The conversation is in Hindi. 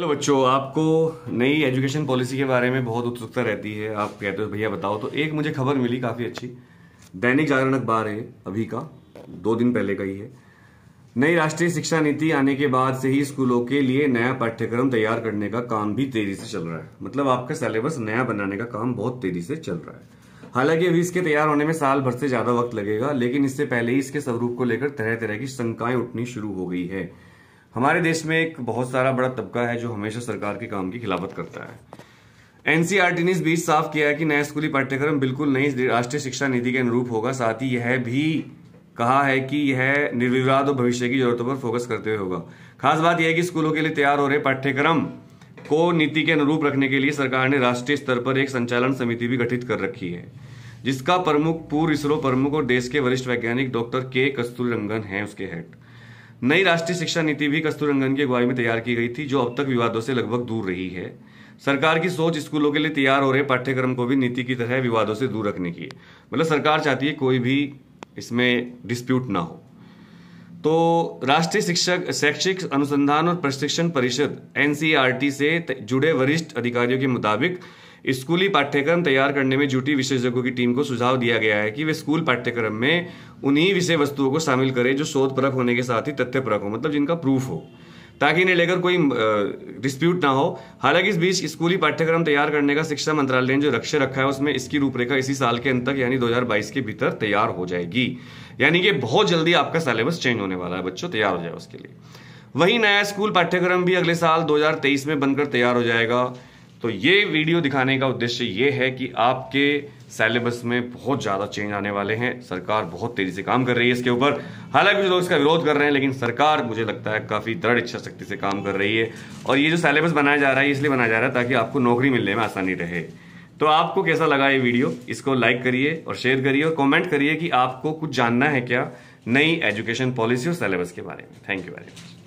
हेलो बच्चों आपको नई एजुकेशन पॉलिसी के बारे में बहुत उत्सुकता रहती है आप कहते हो भैया बताओ तो एक मुझे खबर मिली काफ़ी अच्छी दैनिक जागरण अखबार है अभी का दो दिन पहले का ही है नई राष्ट्रीय शिक्षा नीति आने के बाद से ही स्कूलों के लिए नया पाठ्यक्रम तैयार करने का काम भी तेजी से चल रहा है मतलब आपका सिलेबस नया बनाने का काम बहुत तेजी से चल रहा है हालांकि अभी इसके तैयार होने में साल भर से ज़्यादा वक्त लगेगा लेकिन इससे पहले ही इसके स्वरूप को लेकर तरह तरह की शंकाएं उठनी शुरू हो गई है हमारे देश में एक बहुत सारा बड़ा तबका है जो हमेशा सरकार के काम की खिलाफत करता है एनसीआर ने इस बीच साफ किया है कि नया स्कूली पाठ्यक्रम बिल्कुल नई राष्ट्रीय शिक्षा नीति के अनुरूप होगा साथ ही यह भी कहा है कि यह निर्विवाद और भविष्य की जरूरतों पर फोकस करते हुए होगा खास बात यह है कि स्कूलों के लिए तैयार हो रहे पाठ्यक्रम को नीति के अनुरूप रखने के लिए सरकार ने राष्ट्रीय स्तर पर एक संचालन समिति भी गठित कर रखी है जिसका प्रमुख पूर्व इसरो प्रमुख और देश के वरिष्ठ वैज्ञानिक डॉक्टर के कस्तूरी रंगन है उसके हेड नई राष्ट्रीय शिक्षा नीति भी कस्तूरंगन की अगुवाई में तैयार की गई थी जो अब तक विवादों से लगभग दूर रही है सरकार की सोच स्कूलों के लिए तैयार हो रहे पाठ्यक्रम को भी नीति की तरह विवादों से दूर रखने की मतलब सरकार चाहती है कोई भी इसमें डिस्प्यूट ना हो तो राष्ट्रीय शिक्षक शैक्षिक अनुसंधान और प्रशिक्षण परिषद एन से जुड़े वरिष्ठ अधिकारियों के मुताबिक स्कूली पाठ्यक्रम तैयार करने में जुटी विशेषज्ञों की टीम को सुझाव दिया गया है कि वे स्कूल पाठ्यक्रम में उन्हीं विषय वस्तुओं को शामिल करें जो शोधपरक होने के साथ ही तथ्यपरक हो मतलब जिनका प्रूफ हो ताकि इन्हें लेकर कोई डिस्प्यूट ना हो हालांकि इस बीच स्कूली पाठ्यक्रम तैयार करने का शिक्षा मंत्रालय ने जो लक्ष्य रखा है उसमें इसकी रूपरेखा इसी साल के अंत तक यानी 2022 के भीतर तैयार हो जाएगी यानी कि बहुत जल्दी आपका सिलेबस चेंज होने वाला है बच्चों तैयार हो जाए उसके लिए वही नया स्कूल पाठ्यक्रम भी अगले साल 2023 में बनकर तैयार हो जाएगा तो ये वीडियो दिखाने का उद्देश्य ये है कि आपके सेलेबस में बहुत ज़्यादा चेंज आने वाले हैं सरकार बहुत तेज़ी से काम कर रही है इसके ऊपर हालांकि कुछ लोग इसका विरोध कर रहे हैं लेकिन सरकार मुझे लगता है काफ़ी दृढ़ इच्छा शक्ति से काम कर रही है और ये जो सेलेबस बनाया जा रहा है इसलिए बनाया जा रहा है ताकि आपको नौकरी मिलने में आसानी रहे तो आपको कैसा लगा ये वीडियो इसको लाइक करिए और शेयर करिए और कॉमेंट करिए कि आपको कुछ जानना है क्या नई एजुकेशन पॉलिसी और सेलेबस के बारे में थैंक यू वेरी मच